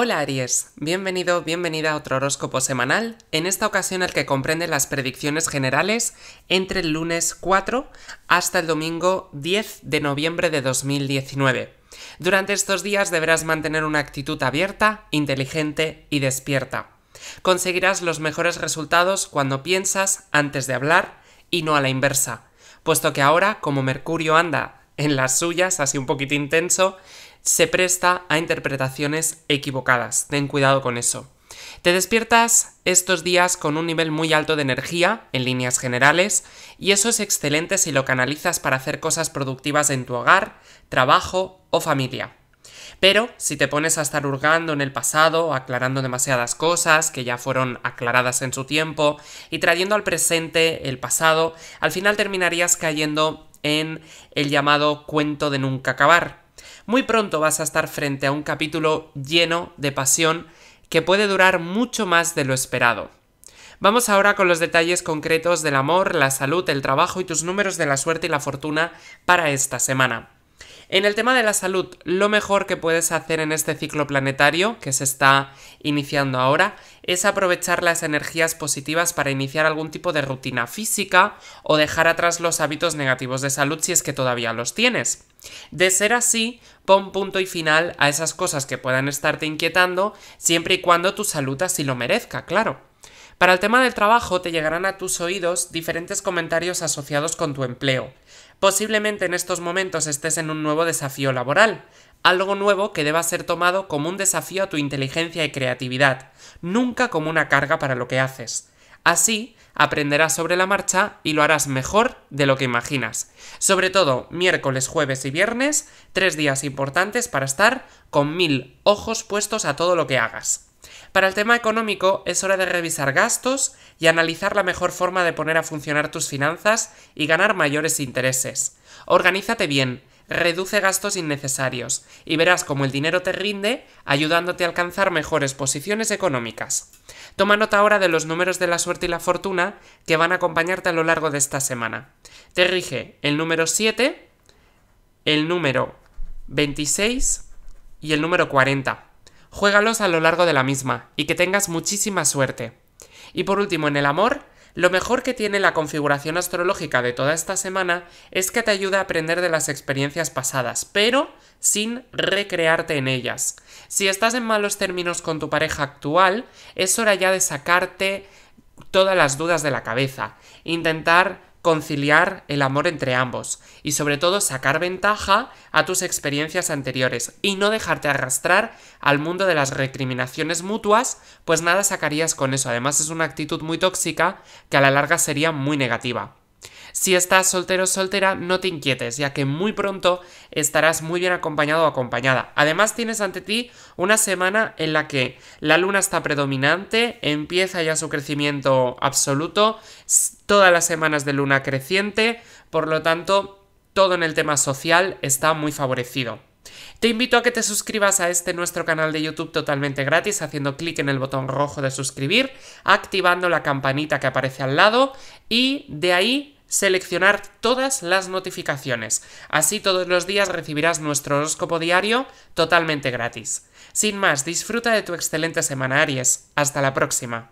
Hola Aries, bienvenido, bienvenida a otro horóscopo semanal, en esta ocasión el que comprende las predicciones generales entre el lunes 4 hasta el domingo 10 de noviembre de 2019. Durante estos días deberás mantener una actitud abierta, inteligente y despierta. Conseguirás los mejores resultados cuando piensas antes de hablar y no a la inversa, puesto que ahora, como Mercurio anda en las suyas, así un poquito intenso, se presta a interpretaciones equivocadas. Ten cuidado con eso. Te despiertas estos días con un nivel muy alto de energía, en líneas generales, y eso es excelente si lo canalizas para hacer cosas productivas en tu hogar, trabajo o familia. Pero si te pones a estar hurgando en el pasado, aclarando demasiadas cosas que ya fueron aclaradas en su tiempo, y trayendo al presente el pasado, al final terminarías cayendo en el llamado cuento de nunca acabar, muy pronto vas a estar frente a un capítulo lleno de pasión que puede durar mucho más de lo esperado. Vamos ahora con los detalles concretos del amor, la salud, el trabajo y tus números de la suerte y la fortuna para esta semana. En el tema de la salud, lo mejor que puedes hacer en este ciclo planetario que se está iniciando ahora es aprovechar las energías positivas para iniciar algún tipo de rutina física o dejar atrás los hábitos negativos de salud si es que todavía los tienes. De ser así, pon punto y final a esas cosas que puedan estarte inquietando, siempre y cuando tu salud así lo merezca, claro. Para el tema del trabajo te llegarán a tus oídos diferentes comentarios asociados con tu empleo. Posiblemente en estos momentos estés en un nuevo desafío laboral, algo nuevo que deba ser tomado como un desafío a tu inteligencia y creatividad, nunca como una carga para lo que haces. Así, aprenderás sobre la marcha y lo harás mejor de lo que imaginas. Sobre todo miércoles, jueves y viernes, tres días importantes para estar con mil ojos puestos a todo lo que hagas. Para el tema económico es hora de revisar gastos y analizar la mejor forma de poner a funcionar tus finanzas y ganar mayores intereses. Organízate bien, reduce gastos innecesarios y verás cómo el dinero te rinde ayudándote a alcanzar mejores posiciones económicas. Toma nota ahora de los números de la suerte y la fortuna que van a acompañarte a lo largo de esta semana. Te rige el número 7, el número 26 y el número 40. Juégalos a lo largo de la misma y que tengas muchísima suerte. Y por último, en el amor, lo mejor que tiene la configuración astrológica de toda esta semana es que te ayuda a aprender de las experiencias pasadas, pero sin recrearte en ellas. Si estás en malos términos con tu pareja actual, es hora ya de sacarte todas las dudas de la cabeza, intentar conciliar el amor entre ambos y sobre todo sacar ventaja a tus experiencias anteriores y no dejarte arrastrar al mundo de las recriminaciones mutuas, pues nada sacarías con eso. Además es una actitud muy tóxica que a la larga sería muy negativa. Si estás soltero o soltera, no te inquietes, ya que muy pronto estarás muy bien acompañado o acompañada. Además, tienes ante ti una semana en la que la luna está predominante, empieza ya su crecimiento absoluto, todas las semanas de luna creciente, por lo tanto, todo en el tema social está muy favorecido. Te invito a que te suscribas a este nuestro canal de YouTube totalmente gratis haciendo clic en el botón rojo de suscribir, activando la campanita que aparece al lado y de ahí seleccionar todas las notificaciones. Así todos los días recibirás nuestro horóscopo diario totalmente gratis. Sin más, disfruta de tu excelente semana, Aries. Hasta la próxima.